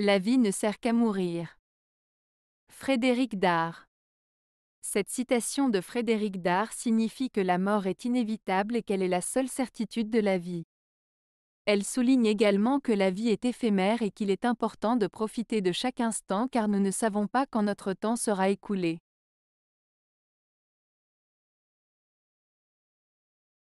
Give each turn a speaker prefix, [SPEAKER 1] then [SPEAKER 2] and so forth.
[SPEAKER 1] La vie ne sert qu'à mourir. Frédéric Dard. Cette citation de Frédéric Dard signifie que la mort est inévitable et qu'elle est la seule certitude de la vie. Elle souligne également que la vie est éphémère et qu'il est important de profiter de chaque instant car nous ne savons pas quand notre temps sera écoulé.